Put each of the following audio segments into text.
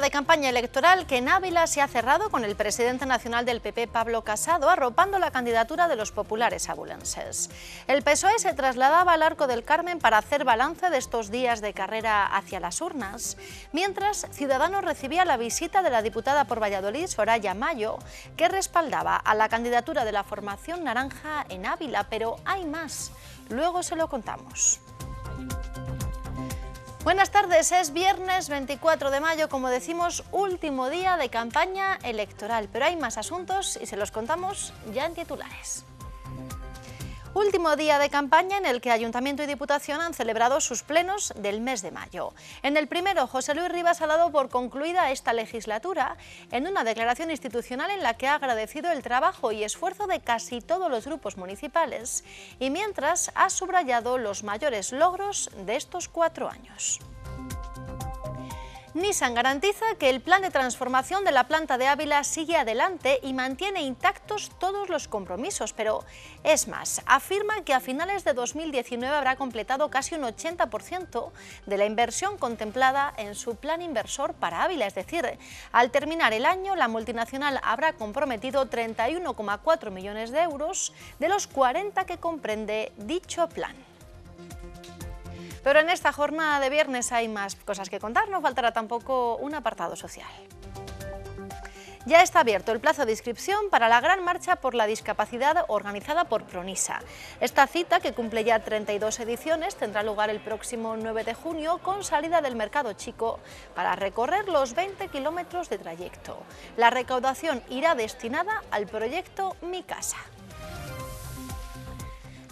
de campaña electoral que en Ávila se ha cerrado con el presidente nacional del PP, Pablo Casado, arropando la candidatura de los populares abulenses. El PSOE se trasladaba al Arco del Carmen para hacer balance de estos días de carrera hacia las urnas, mientras Ciudadanos recibía la visita de la diputada por Valladolid, Soraya Mayo, que respaldaba a la candidatura de la formación naranja en Ávila, pero hay más. Luego se lo contamos. Buenas tardes, es viernes 24 de mayo, como decimos, último día de campaña electoral, pero hay más asuntos y se los contamos ya en titulares. Último día de campaña en el que Ayuntamiento y Diputación han celebrado sus plenos del mes de mayo. En el primero, José Luis Rivas ha dado por concluida esta legislatura en una declaración institucional en la que ha agradecido el trabajo y esfuerzo de casi todos los grupos municipales y mientras ha subrayado los mayores logros de estos cuatro años. Nissan garantiza que el plan de transformación de la planta de Ávila sigue adelante y mantiene intactos todos los compromisos, pero es más, afirma que a finales de 2019 habrá completado casi un 80% de la inversión contemplada en su plan inversor para Ávila, es decir, al terminar el año la multinacional habrá comprometido 31,4 millones de euros de los 40 que comprende dicho plan. Pero en esta jornada de viernes hay más cosas que contar, no faltará tampoco un apartado social. Ya está abierto el plazo de inscripción para la Gran Marcha por la Discapacidad organizada por Pronisa. Esta cita, que cumple ya 32 ediciones, tendrá lugar el próximo 9 de junio con salida del Mercado Chico para recorrer los 20 kilómetros de trayecto. La recaudación irá destinada al proyecto Mi Casa.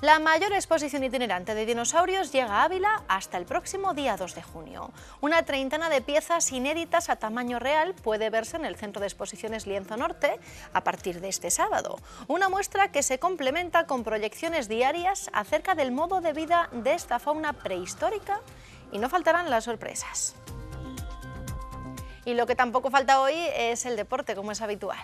La mayor exposición itinerante de dinosaurios llega a Ávila hasta el próximo día 2 de junio. Una treintena de piezas inéditas a tamaño real puede verse en el Centro de Exposiciones Lienzo Norte a partir de este sábado. Una muestra que se complementa con proyecciones diarias acerca del modo de vida de esta fauna prehistórica y no faltarán las sorpresas. Y lo que tampoco falta hoy es el deporte, como es habitual.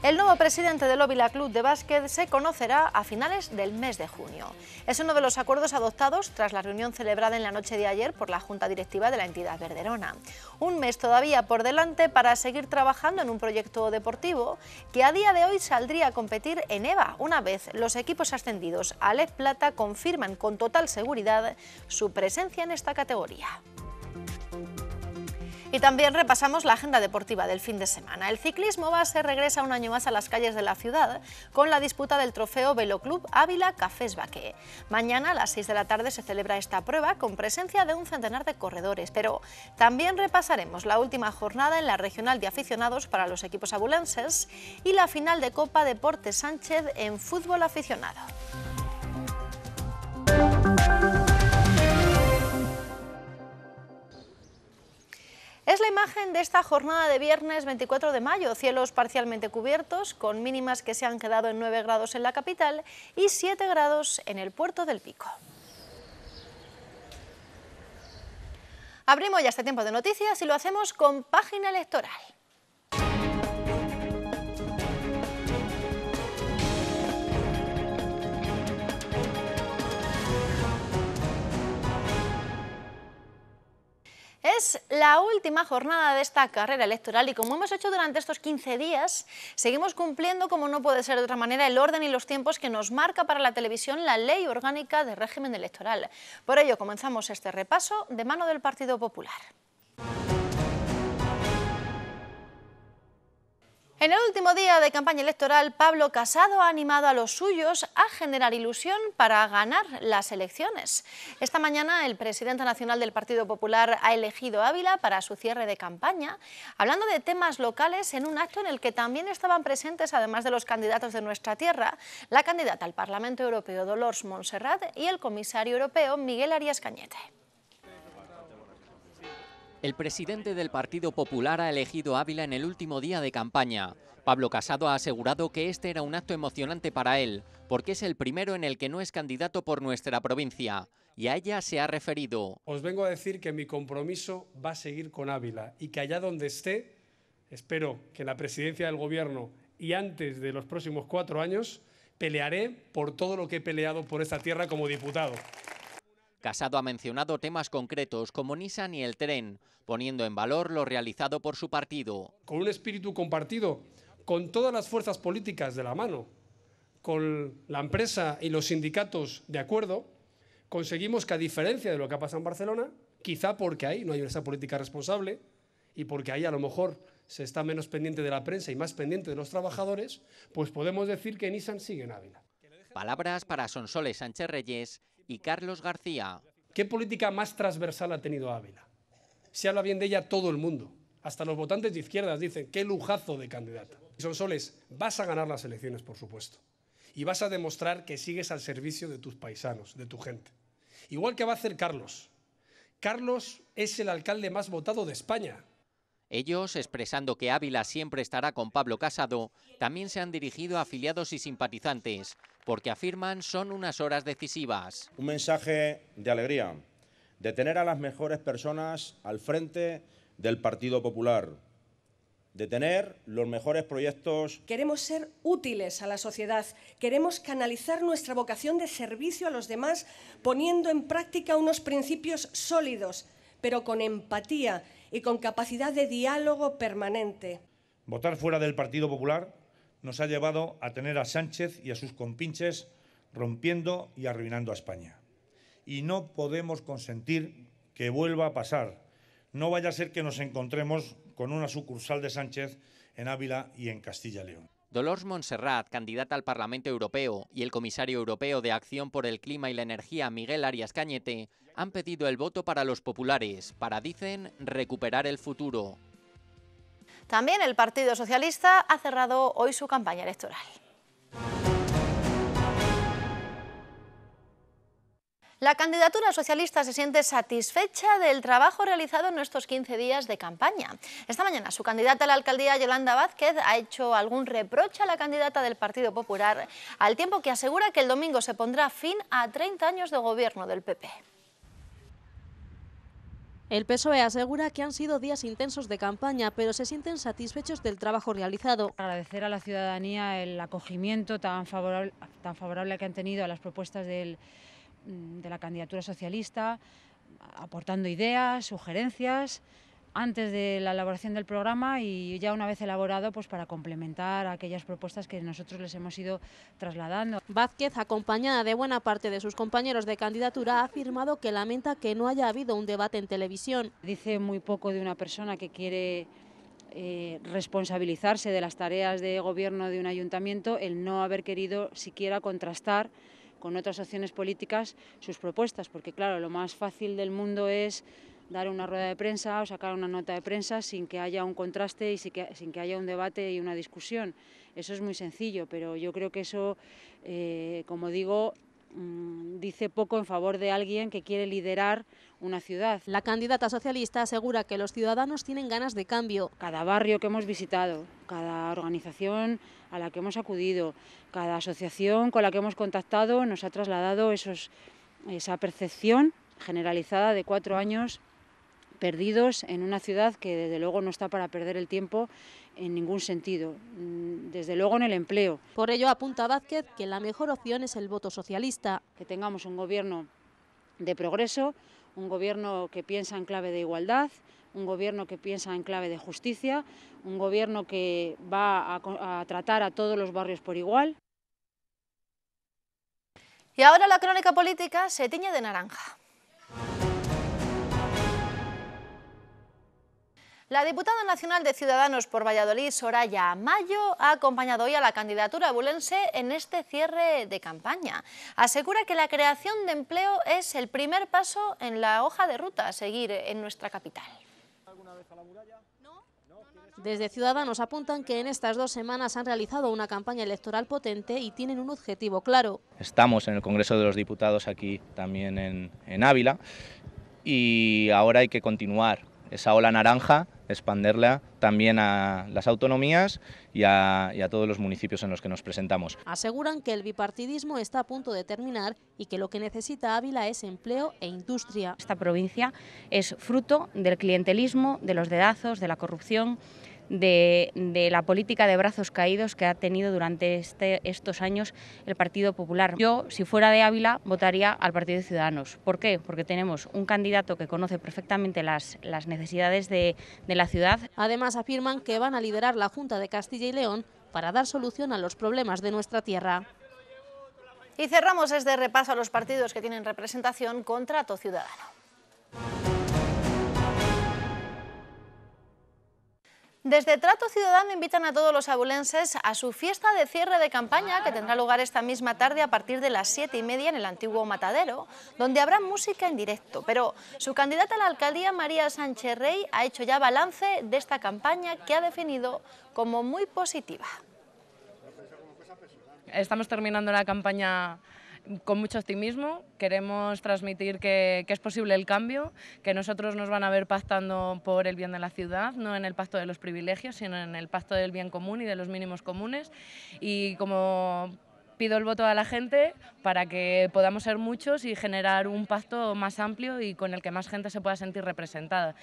El nuevo presidente del Óvila Club de Básquet se conocerá a finales del mes de junio. Es uno de los acuerdos adoptados tras la reunión celebrada en la noche de ayer por la Junta Directiva de la entidad verderona. Un mes todavía por delante para seguir trabajando en un proyecto deportivo que a día de hoy saldría a competir en EVA una vez los equipos ascendidos a LED Plata confirman con total seguridad su presencia en esta categoría. Y también repasamos la agenda deportiva del fin de semana. El ciclismo base regresa un año más a las calles de la ciudad con la disputa del trofeo Veloclub Ávila Cafés Baque. Mañana a las 6 de la tarde se celebra esta prueba con presencia de un centenar de corredores, pero también repasaremos la última jornada en la regional de aficionados para los equipos abulenses y la final de Copa Deporte Sánchez en fútbol aficionado. Es la imagen de esta jornada de viernes 24 de mayo, cielos parcialmente cubiertos, con mínimas que se han quedado en 9 grados en la capital y 7 grados en el puerto del Pico. Abrimos ya este tiempo de noticias y lo hacemos con página electoral. Es la última jornada de esta carrera electoral y como hemos hecho durante estos 15 días, seguimos cumpliendo, como no puede ser de otra manera, el orden y los tiempos que nos marca para la televisión la Ley Orgánica de Régimen Electoral. Por ello, comenzamos este repaso de mano del Partido Popular. En el último día de campaña electoral, Pablo Casado ha animado a los suyos a generar ilusión para ganar las elecciones. Esta mañana el presidente nacional del Partido Popular ha elegido Ávila para su cierre de campaña, hablando de temas locales en un acto en el que también estaban presentes, además de los candidatos de nuestra tierra, la candidata al Parlamento Europeo Dolores Montserrat y el comisario europeo Miguel Arias Cañete. El presidente del Partido Popular ha elegido Ávila en el último día de campaña. Pablo Casado ha asegurado que este era un acto emocionante para él, porque es el primero en el que no es candidato por nuestra provincia, y a ella se ha referido. Os vengo a decir que mi compromiso va a seguir con Ávila y que allá donde esté, espero que la presidencia del Gobierno y antes de los próximos cuatro años, pelearé por todo lo que he peleado por esta tierra como diputado. Casado ha mencionado temas concretos como Nissan y el tren, poniendo en valor lo realizado por su partido. Con un espíritu compartido, con todas las fuerzas políticas de la mano, con la empresa y los sindicatos de acuerdo, conseguimos que a diferencia de lo que ha pasado en Barcelona, quizá porque ahí no hay una política responsable y porque ahí a lo mejor se está menos pendiente de la prensa y más pendiente de los trabajadores, pues podemos decir que Nissan sigue en Ávila. Palabras para Sonsoles Sánchez Reyes y Carlos García. ¿Qué política más transversal ha tenido Ávila? Se habla bien de ella todo el mundo. Hasta los votantes de izquierdas dicen, qué lujazo de candidata. Son soles, vas a ganar las elecciones, por supuesto. Y vas a demostrar que sigues al servicio de tus paisanos, de tu gente. Igual que va a hacer Carlos. Carlos es el alcalde más votado de España. Ellos, expresando que Ávila siempre estará con Pablo Casado, también se han dirigido a afiliados y simpatizantes, porque afirman son unas horas decisivas. Un mensaje de alegría, de tener a las mejores personas al frente del Partido Popular, de tener los mejores proyectos. Queremos ser útiles a la sociedad, queremos canalizar nuestra vocación de servicio a los demás poniendo en práctica unos principios sólidos, pero con empatía y con capacidad de diálogo permanente. Votar fuera del Partido Popular nos ha llevado a tener a Sánchez y a sus compinches rompiendo y arruinando a España. Y no podemos consentir que vuelva a pasar. No vaya a ser que nos encontremos con una sucursal de Sánchez en Ávila y en Castilla y León. Dolores Montserrat, candidata al Parlamento Europeo, y el comisario europeo de Acción por el Clima y la Energía, Miguel Arias Cañete, han pedido el voto para los populares, para, dicen, recuperar el futuro. También el Partido Socialista ha cerrado hoy su campaña electoral. La candidatura socialista se siente satisfecha del trabajo realizado en estos 15 días de campaña. Esta mañana su candidata a la alcaldía, Yolanda Vázquez, ha hecho algún reproche a la candidata del Partido Popular, al tiempo que asegura que el domingo se pondrá fin a 30 años de gobierno del PP. El PSOE asegura que han sido días intensos de campaña, pero se sienten satisfechos del trabajo realizado. Agradecer a la ciudadanía el acogimiento tan favorable, tan favorable que han tenido a las propuestas del Mm, de la candidatura socialista, aportando ideas, sugerencias antes de la elaboración del programa y ya una vez elaborado pues para complementar aquellas propuestas que nosotros les hemos ido trasladando. Vázquez, acompañada de buena parte de sus compañeros de candidatura, ha afirmado que lamenta que no haya habido un debate en televisión. Dice muy poco de una persona que quiere eh, responsabilizarse de las tareas de gobierno de un ayuntamiento el no haber querido siquiera contrastar con otras opciones políticas sus propuestas, porque claro, lo más fácil del mundo es dar una rueda de prensa o sacar una nota de prensa sin que haya un contraste y sin que, haya un debate y una discusión. Eso es muy sencillo, pero yo creo que eso, eh, como digo, Mm, dice poco en favor de alguien que quiere liderar una ciudad. La candidata socialista asegura que los ciudadanos tienen ganas de cambio. Cada barrio que hemos visitado, cada organización a la que hemos acudido, cada asociación con la que hemos contactado nos ha trasladado esa percepción generalizada de cuatro años perdidos en una ciudad que desde luego no está para perder el tiempo en ningún sentido, mm, desde luego en el empleo. Por ello apunta Vázquez que la mejor opción es el voto socialista. Que tengamos un gobierno de progreso, un gobierno que piensa en clave de igualdad, un gobierno que piensa en clave de justicia, un gobierno que va a, tratar a todos los barrios por igual. Y ahora la crónica política se tiñe de naranja. La diputada nacional de Ciudadanos por Valladolid, Soraya Mayo, ha acompañado hoy a la candidatura bulense en este cierre de campaña. Asegura que la creación de empleo es el primer paso en la hoja de ruta a seguir en nuestra capital. Desde Ciudadanos apuntan que en estas dos semanas han realizado una campaña electoral potente y tienen un objetivo claro. Estamos en el Congreso de los Diputados aquí también en Ávila y ahora hay que continuar esa ola naranja, expanderla también a las autonomías y a, todos los municipios en los que nos presentamos. Aseguran que el bipartidismo está a punto de terminar y que lo que necesita Ávila es empleo e industria. Esta provincia es fruto del clientelismo, de los dedazos, de la corrupción, de, la política de brazos caídos que ha tenido durante este, estos años el Partido Popular. Yo, si fuera de Ávila, votaría al Partido de Ciudadanos. ¿Por qué? Porque tenemos un candidato que conoce perfectamente las, las necesidades de, la ciudad. Además, afirman que van a liderar la Junta de Castilla y León para dar solución a los problemas de nuestra tierra. Y cerramos este repaso a los partidos que tienen representación contra Trato Ciudadano. Desde Trato Ciudadano invitan a todos los abulenses a su fiesta de cierre de campaña que tendrá lugar esta misma tarde a partir de las siete y media en el antiguo Matadero, donde habrá música en directo. Pero su candidata a la alcaldía, María Sánchez Rey, ha hecho ya balance de esta campaña que ha definido como muy positiva. Estamos terminando la campaña con mucho optimismo, queremos transmitir que, es posible el cambio, que nosotros nos van a ver pactando por el bien de la ciudad, no en el pacto de los privilegios, sino en el pacto del bien común y de los mínimos comunes. Y como pido el voto a la gente para que podamos ser muchos y generar un pacto más amplio y con el que más gente se pueda sentir representada.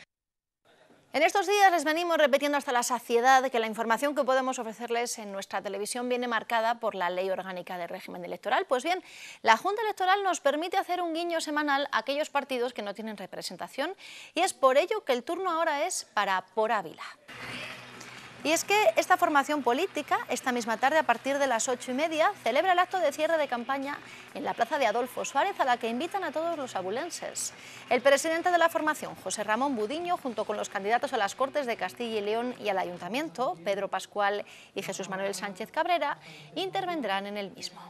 En estos días les venimos repitiendo hasta la saciedad que la información que podemos ofrecerles en nuestra televisión viene marcada por la Ley Orgánica del Régimen Electoral. Pues bien, la Junta Electoral nos permite hacer un guiño semanal a aquellos partidos que no tienen representación y es por ello que el turno ahora es para Por Ávila. Y es que esta formación política, esta misma tarde a partir de las ocho y media, celebra el acto de cierre de campaña en la plaza de Adolfo Suárez, a la que invitan a todos los abulenses. El presidente de la formación, José Ramón Budiño, junto con los candidatos a las Cortes de Castilla y León y al Ayuntamiento, Pedro Pascual y Jesús Manuel Sánchez Cabrera, intervendrán en el mismo.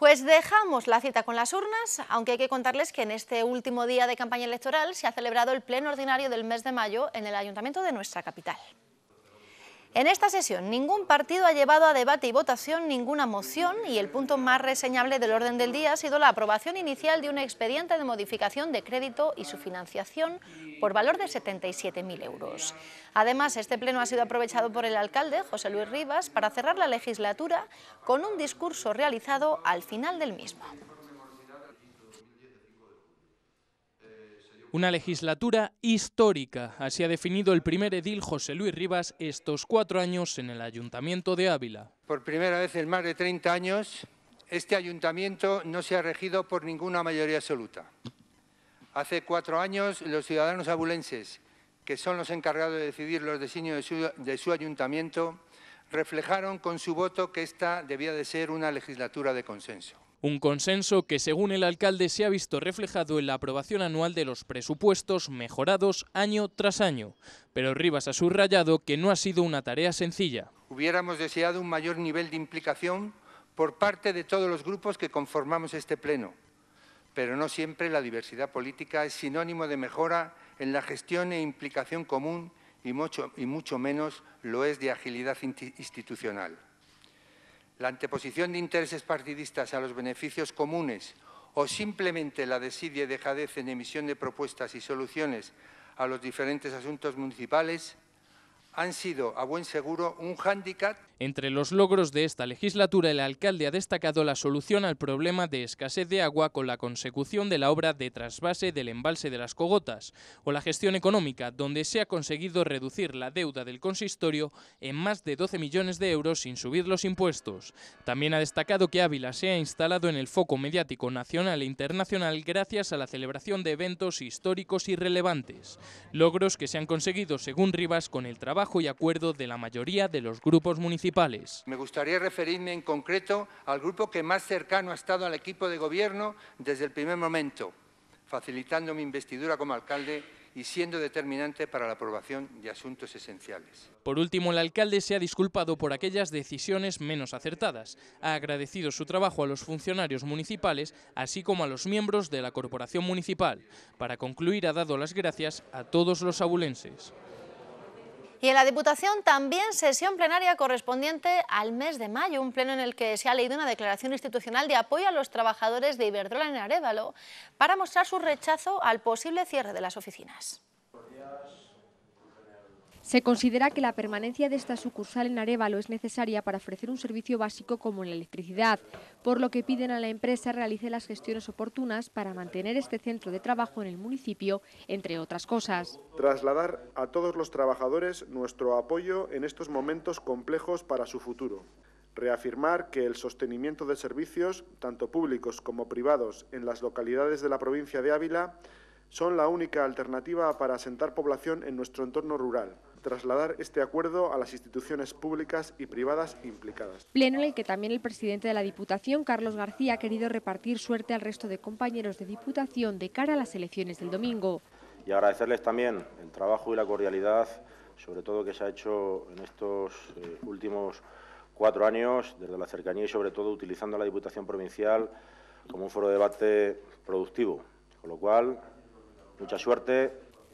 Pues dejamos la cita con las urnas, aunque hay que contarles que en este último día de campaña electoral se ha celebrado el pleno ordinario del mes de mayo en el ayuntamiento de nuestra capital. En esta sesión, ningún partido ha llevado a debate y votación ninguna moción y el punto más reseñable del orden del día ha sido la aprobación inicial de un expediente de modificación de crédito y su financiación por valor de 77.000 euros. Además, este pleno ha sido aprovechado por el alcalde, José Luis Rivas, para cerrar la legislatura con un discurso realizado al final del mismo. Una legislatura histórica, así ha definido el primer edil José Luis Rivas estos cuatro años en el Ayuntamiento de Ávila. Por primera vez en más de 30 años, este ayuntamiento no se ha regido por ninguna mayoría absoluta. Hace cuatro años, los ciudadanos abulenses, que son los encargados de decidir los designios de su, de su ayuntamiento, reflejaron con su voto que esta debía de ser una legislatura de consenso. Un consenso que, según el alcalde, se ha visto reflejado en la aprobación anual de los presupuestos mejorados año tras año. Pero Rivas ha subrayado que no ha sido una tarea sencilla. Hubiéramos deseado un mayor nivel de implicación por parte de todos los grupos que conformamos este Pleno. Pero no siempre la diversidad política es sinónimo de mejora en la gestión e implicación común y mucho, y mucho menos lo es de agilidad institucional la anteposición de intereses partidistas a los beneficios comunes o simplemente la desidia y dejadez en emisión de propuestas y soluciones a los diferentes asuntos municipales han sido, a buen seguro, un hándicap entre los logros de esta legislatura, el alcalde ha destacado la solución al problema de escasez de agua con la consecución de la obra de trasvase del embalse de las Cogotas, o la gestión económica, donde se ha conseguido reducir la deuda del consistorio en más de 12 millones de euros sin subir los impuestos. También ha destacado que Ávila se ha instalado en el foco mediático nacional e internacional gracias a la celebración de eventos históricos y relevantes, logros que se han conseguido, según Rivas, con el trabajo y acuerdo de la mayoría de los grupos municipales. Me gustaría referirme en concreto al grupo que más cercano ha estado al equipo de gobierno desde el primer momento, facilitando mi investidura como alcalde y siendo determinante para la aprobación de asuntos esenciales. Por último, el alcalde se ha disculpado por aquellas decisiones menos acertadas. Ha agradecido su trabajo a los funcionarios municipales, así como a los miembros de la corporación municipal. Para concluir, ha dado las gracias a todos los abulenses. Y en la Diputación también sesión plenaria correspondiente al mes de mayo, un pleno en el que se ha leído una declaración institucional de apoyo a los trabajadores de Iberdrola en Arevalo para mostrar su rechazo al posible cierre de las oficinas. Se considera que la permanencia de esta sucursal en Arevalo es necesaria para ofrecer un servicio básico como la electricidad, por lo que piden a la empresa realice las gestiones oportunas para mantener este centro de trabajo en el municipio, entre otras cosas. Trasladar a todos los trabajadores nuestro apoyo en estos momentos complejos para su futuro. Reafirmar que el sostenimiento de servicios, tanto públicos como privados, en las localidades de la provincia de Ávila son la única alternativa para asentar población en nuestro entorno rural trasladar este acuerdo a las instituciones públicas y privadas implicadas. Pleno en el que también el presidente de la Diputación, Carlos García, ha querido repartir suerte al resto de compañeros de Diputación de cara a las elecciones del domingo. Y agradecerles también el trabajo y la cordialidad, sobre todo que se ha hecho en estos eh, últimos cuatro años, desde la cercanía y sobre todo utilizando la Diputación Provincial como un foro de debate productivo. Con lo cual, mucha suerte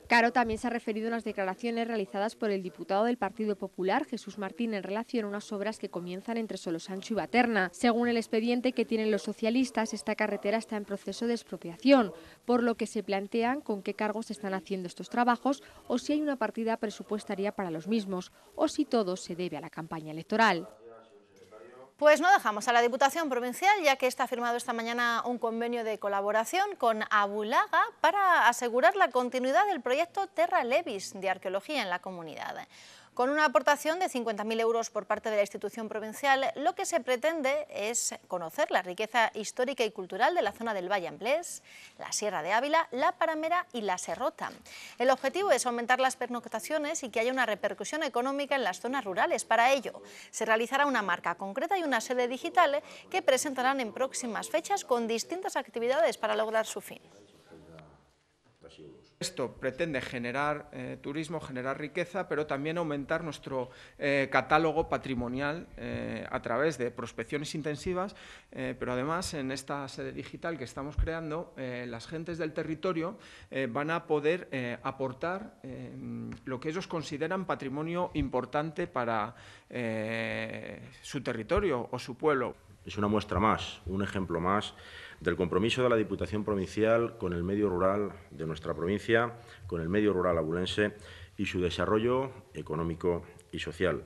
Caro también se ha referido a unas declaraciones realizadas por el diputado del Partido Popular, Jesús Martín, en relación a unas obras que comienzan entre Solosancho y Baterna. Según el expediente que tienen los socialistas, esta carretera está en proceso de expropiación, por lo que se plantean con qué cargos se están haciendo estos trabajos o si hay una partida presupuestaria para los mismos, o si todo se debe a la campaña electoral. Pues no dejamos a la Diputación Provincial, ya que está firmado esta mañana un convenio de colaboración con Abulaga para asegurar la continuidad del proyecto Terra Levis de arqueología en la comunidad con una aportación de 50.000 euros por parte de la institución provincial, lo que se pretende es conocer la riqueza histórica y cultural de la zona del Valle Amblés, la Sierra de Ávila, la Paramera y la Serrota. El objetivo es aumentar las pernoctaciones y que haya una repercusión económica en las zonas rurales. Para ello, se realizará una marca concreta y una sede digital que presentarán en próximas fechas con distintas actividades para lograr su fin. Esto pretende generar eh, turismo, generar riqueza, pero también aumentar nuestro eh, catálogo patrimonial eh, a través de prospecciones intensivas, pero además en esta sede digital que estamos creando, las gentes del territorio van a poder aportar lo que ellos consideran patrimonio importante para su territorio o su pueblo. Es una muestra más, un ejemplo más del compromiso de la Diputación Provincial con el medio rural de nuestra provincia, con el medio rural abulense y su desarrollo económico y social.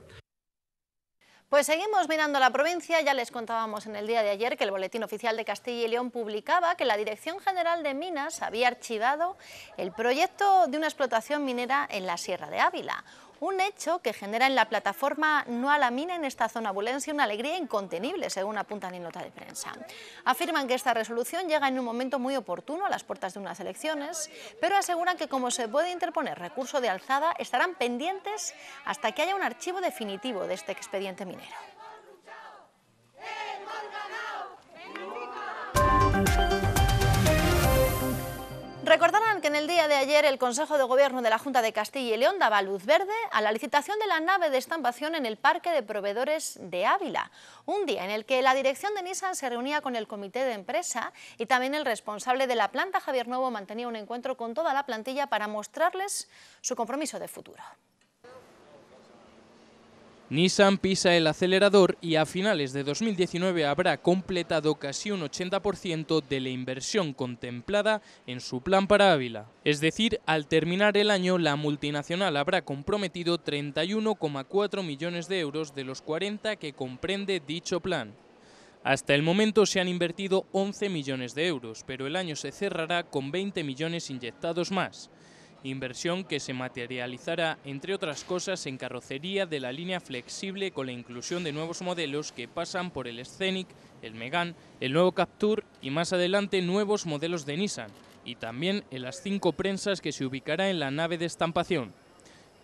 Pues seguimos mirando la provincia, ya les contábamos en el día de ayer que el Boletín Oficial de Castilla y León publicaba que la Dirección General de Minas había archivado el proyecto de una explotación minera en la Sierra de Ávila, un hecho que genera en la plataforma No a la Mina en esta zona abulencia una alegría incontenible, según apuntan en nota de prensa. Afirman que esta resolución llega en un momento muy oportuno a las puertas de unas elecciones, pero aseguran que como se puede interponer recurso de alzada, estarán pendientes hasta que haya un archivo definitivo de este expediente minero. Recordarán que en el día de ayer el Consejo de Gobierno de la Junta de Castilla y León daba luz verde a la licitación de la nave de estampación en el Parque de Proveedores de Ávila, un día en el que la dirección de Nissan se reunía con el comité de empresa y también el responsable de la planta, Javier Novo, mantenía un encuentro con toda la plantilla para mostrarles su compromiso de futuro. Nissan pisa el acelerador y a finales de 2019 habrá completado casi un 80% de la inversión contemplada en su plan para Ávila. Es decir, al terminar el año, la multinacional habrá comprometido 31,4 millones de euros de los 40 que comprende dicho plan. Hasta el momento se han invertido 11 millones de euros, pero el año se cerrará con 20 millones inyectados más inversión que se materializará, entre otras cosas, en carrocería de la línea flexible con la inclusión de nuevos modelos que pasan por el Scenic, el Megan, el nuevo Capture y más adelante nuevos modelos de Nissan, y también en las cinco prensas que se ubicará en la nave de estampación.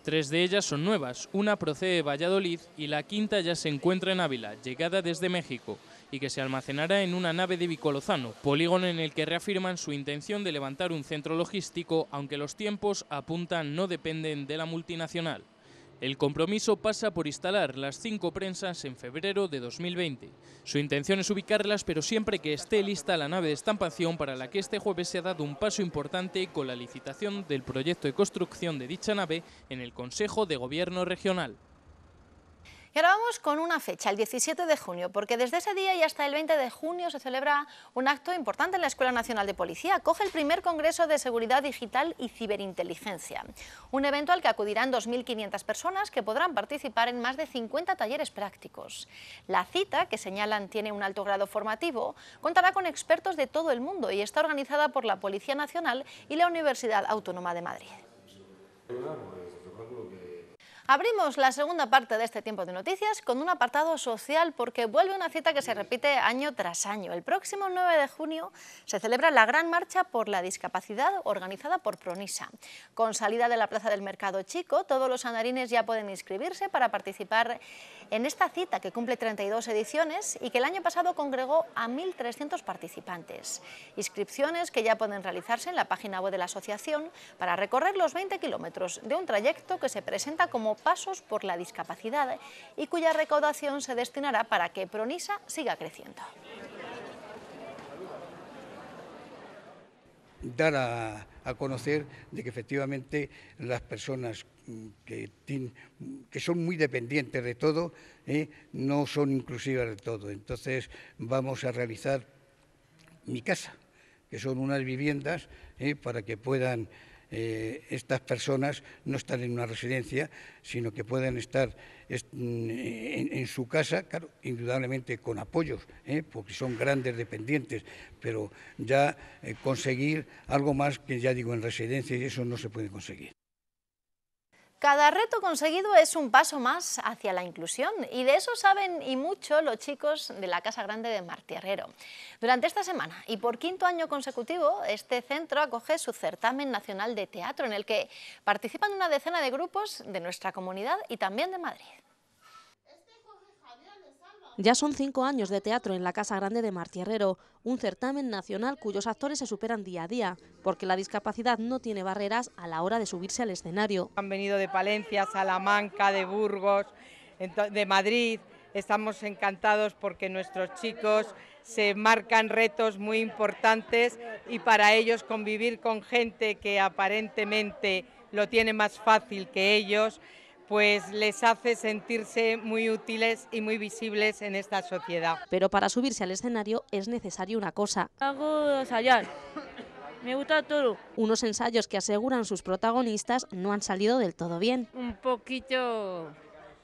Tres de ellas son nuevas, una procede de Valladolid y la quinta ya se encuentra en Ávila, llegada desde México y que se almacenará en una nave de Vicolozano, polígono en el que reafirman su intención de levantar un centro logístico, aunque los tiempos apuntan no dependen de la multinacional. El compromiso pasa por instalar las cinco prensas en febrero de 2020. Su intención es ubicarlas, pero siempre que esté lista la nave de estampación para la que este jueves se ha dado un paso importante con la licitación del proyecto de construcción de dicha nave en el Consejo de Gobierno Regional ahora vamos con una fecha, el 17 de junio, porque desde ese día y hasta el 20 de junio se celebra un acto importante en la Escuela Nacional de Policía. Coge el primer Congreso de Seguridad Digital y Ciberinteligencia, un evento al que acudirán 2.500 personas que podrán participar en más de 50 talleres prácticos. La cita, que señalan tiene un alto grado formativo, contará con expertos de todo el mundo y está organizada por la Policía Nacional y la Universidad Autónoma de Madrid. Abrimos la segunda parte de este tiempo de noticias con un apartado social porque vuelve una cita que se repite año tras año. El próximo 9 de junio se celebra la Gran Marcha por la Discapacidad organizada por Pronisa. Con salida de la Plaza del Mercado Chico, todos los andarines ya pueden inscribirse para participar en esta cita que cumple 32 ediciones y que el año pasado congregó a 1.300 participantes. Inscripciones que ya pueden realizarse en la página web de la asociación para recorrer los 20 kilómetros de un trayecto que se presenta como Pasos por la Discapacidad y cuya recaudación se destinará para que Pronisa siga creciendo. dar a, conocer de que efectivamente las personas mm, que, que son muy dependientes de todo ¿eh? no son inclusivas de todo. Entonces vamos a realizar mi casa, que son unas viviendas ¿eh? para que puedan eh, estas personas no están en una residencia, sino que pueden estar en, su casa, indudablemente con apoyos, ¿eh? porque son grandes dependientes, pero ya eh, conseguir algo más que ya digo en residencia y eso no se puede conseguir. Cada reto conseguido es un paso más hacia la inclusión y de eso saben y mucho los chicos de la Casa Grande de Herrero. Durante esta semana y por quinto año consecutivo, este centro acoge su certamen nacional de teatro en el que participan una decena de grupos de nuestra comunidad y también de Madrid. Ya son cinco años de teatro en la Casa Grande de Martí Herrero, un certamen nacional cuyos actores se superan día a día, porque la discapacidad no tiene barreras a la hora de subirse al escenario. Han venido de Palencia, Salamanca, de Burgos, de Madrid. Estamos encantados porque nuestros chicos se marcan retos muy importantes y para ellos convivir con gente que aparentemente lo tiene más fácil que ellos pues les hace sentirse muy útiles y muy visibles en esta sociedad. Pero para subirse al escenario es necesario una cosa. Hago ensayar. Me gusta todo. Unos ensayos que aseguran sus protagonistas no han salido del todo bien. Un poquito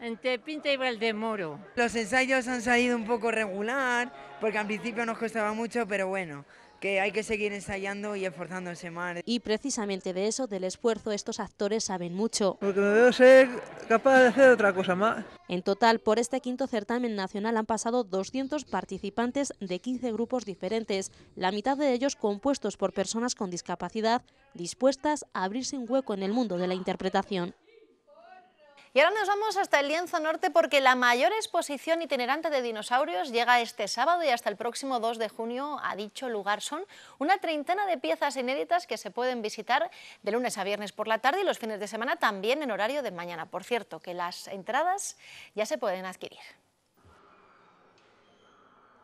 entre Pinta y Valdemoro. Los ensayos han salido un poco regular, porque al principio nos costaba mucho, pero bueno, que hay que seguir ensayando y esforzándose más. Y precisamente de eso, del esfuerzo, estos actores saben mucho. Porque me veo ser capaz de hacer otra cosa más. En total, por este quinto certamen nacional han pasado 200 participantes de 15 grupos diferentes, la mitad de ellos compuestos por personas con discapacidad, dispuestas a abrirse un hueco en el mundo de la interpretación. Y ahora nos vamos hasta el Lienzo Norte porque la mayor exposición itinerante de dinosaurios llega este sábado y hasta el próximo 2 de junio a dicho lugar. Son una treintena de piezas inéditas que se pueden visitar de lunes a viernes por la tarde y los fines de semana también en horario de mañana. Por cierto, que las entradas ya se pueden adquirir.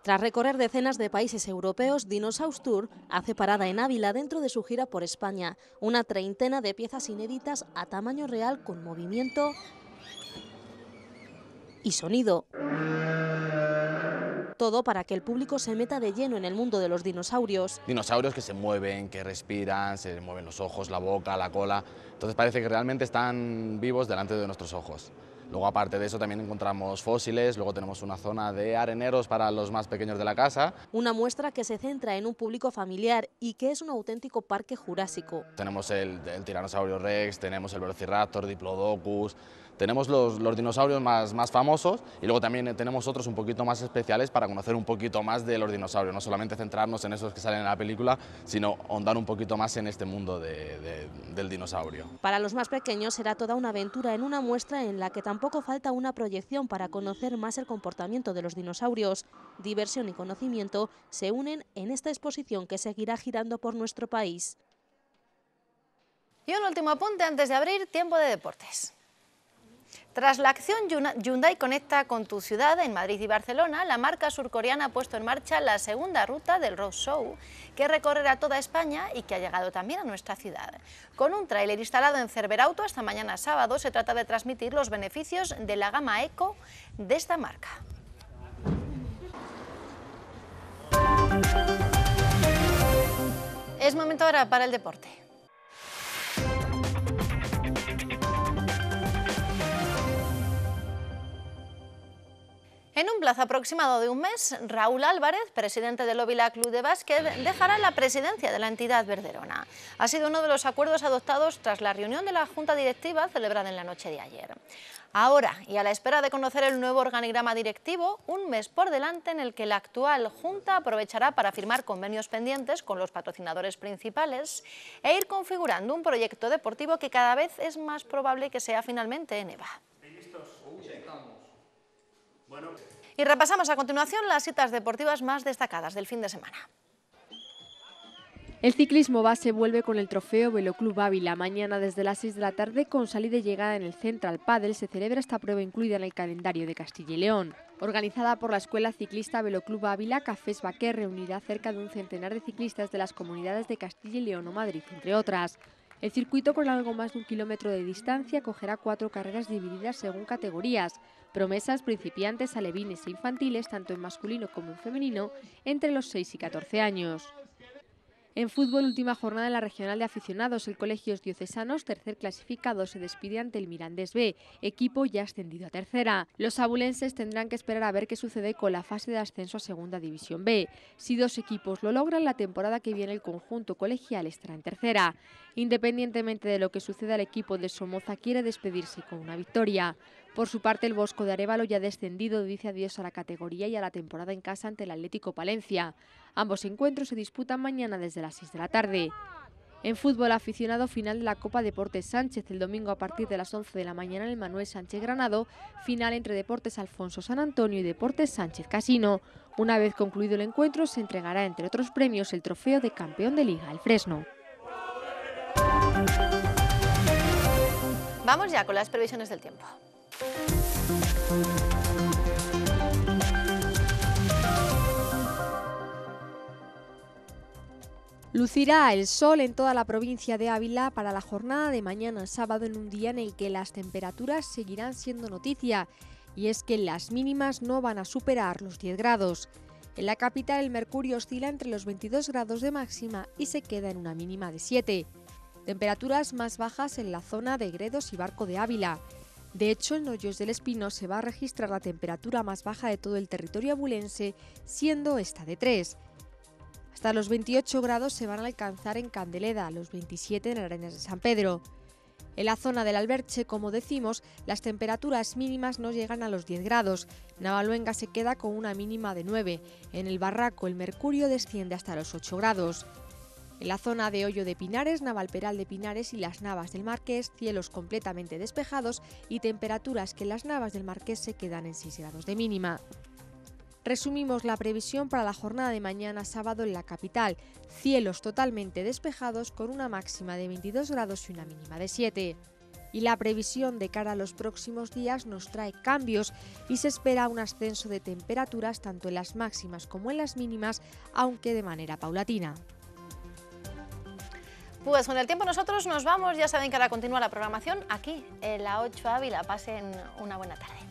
Tras recorrer decenas de países europeos, Dinosaur Tour hace parada en Ávila dentro de su gira por España. Una treintena de piezas inéditas a tamaño real con movimiento, y sonido. Todo para que el público se meta de lleno en el mundo de los dinosaurios. Dinosaurios que se mueven, que respiran, se mueven los ojos, la boca, la cola. Entonces parece que realmente están vivos delante de nuestros ojos. Luego aparte de eso también encontramos fósiles, luego tenemos una zona de areneros para los más pequeños de la casa. Una muestra que se centra en un público familiar y que es un auténtico parque jurásico. Tenemos el, el tiranosaurio rex, tenemos el velociraptor, diplodocus, tenemos los, dinosaurios más, famosos y luego también tenemos otros un poquito más especiales para conocer un poquito más de los dinosaurios, no solamente centrarnos en esos que salen en la película, sino ahondar un poquito más en este mundo del dinosaurio. Para los más pequeños será toda una aventura en una muestra en la que tampoco falta una proyección para conocer más el comportamiento de los dinosaurios. Diversión y conocimiento se unen en esta exposición que seguirá girando por nuestro país. Y un último apunte antes de abrir, tiempo de deportes. Tras la acción Hyundai Conecta con tu ciudad en Madrid y Barcelona, la marca surcoreana ha puesto en marcha la segunda ruta del Road Show, que recorrerá toda España y que ha llegado también a nuestra ciudad. Con un tráiler instalado en Cerberauto hasta mañana sábado, se trata de transmitir los beneficios de la gama Eco de esta marca. Es momento ahora para el deporte. En un plazo aproximado de un mes, Raúl Álvarez, presidente del Óvila Club de Básquet, dejará la presidencia de la entidad verderona. Ha sido uno de los acuerdos adoptados tras la reunión de la Junta Directiva celebrada en la noche de ayer. Ahora, y a la espera de conocer el nuevo organigrama directivo, un mes por delante en el que la actual Junta aprovechará para firmar convenios pendientes con los patrocinadores principales e ir configurando un proyecto deportivo que cada vez es más probable que sea finalmente en EVA. Y repasamos a continuación las citas deportivas más destacadas del fin de semana. El ciclismo base vuelve con el trofeo Veloclub Ávila. Mañana desde las 6 de la tarde con salida y llegada en el Central Padel se celebra esta prueba incluida en el calendario de Castilla y León. Organizada por la Escuela Ciclista Veloclub Ávila, Cafés Baquer reunirá cerca de un centenar de ciclistas de las comunidades de Castilla y León o Madrid, entre otras. El circuito con algo más de un kilómetro de distancia cogerá cuatro carreras divididas según categorías, promesas, principiantes, alevines e infantiles, tanto en masculino como en femenino, entre los 6 y 14 años. En fútbol, última jornada en la regional de aficionados. El Colegios Diocesanos, tercer clasificado, se despide ante el Mirandés B, equipo ya ascendido a tercera. Los abulenses tendrán que esperar a ver qué sucede con la fase de ascenso a Segunda División B. Si dos equipos lo logran, la temporada que viene el conjunto colegial estará en tercera. Independientemente de lo que suceda, el equipo de Somoza quiere despedirse con una victoria. Por su parte, el Bosco de Arevalo ya descendido dice adiós a la categoría y a la temporada en casa ante el Atlético Palencia. Ambos encuentros se disputan mañana desde las 6 de la tarde. En fútbol aficionado, final de la Copa Deportes Sánchez el domingo a partir de las 11 de la mañana en el Manuel Sánchez Granado, final entre Deportes Alfonso San Antonio y Deportes Sánchez Casino. Una vez concluido el encuentro, se entregará entre otros premios el trofeo de campeón de liga al Fresno. Vamos ya con las previsiones del tiempo. Lucirá el sol en toda la provincia de Ávila para la jornada de mañana sábado en un día en el que las temperaturas seguirán siendo noticia y es que las mínimas no van a superar los 10 grados. En la capital el mercurio oscila entre los 22 grados de máxima y se queda en una mínima de 7. Temperaturas más bajas en la zona de Gredos y Barco de Ávila. De hecho, en Hoyos del Espino se va a registrar la temperatura más baja de todo el territorio abulense, siendo esta de 3. Hasta los 28 grados se van a alcanzar en Candeleda, los 27 en Arenas de San Pedro. En la zona del Alberche, como decimos, las temperaturas mínimas no llegan a los 10 grados. Navaluenga se queda con una mínima de 9. En el Barraco, el mercurio desciende hasta los 8 grados. En la zona de Hoyo de Pinares, Navalperal de Pinares y las Navas del Marqués, cielos completamente despejados y temperaturas que en las Navas del Marqués se quedan en 6 grados de mínima. Resumimos la previsión para la jornada de mañana sábado en la capital. Cielos totalmente despejados con una máxima de 22 grados y una mínima de 7. Y la previsión de cara a los próximos días nos trae cambios y se espera un ascenso de temperaturas tanto en las máximas como en las mínimas, aunque de manera paulatina. Pues con el tiempo nosotros nos vamos, ya saben que ahora continúa la programación aquí en la 8 Ávila. Pasen una buena tarde.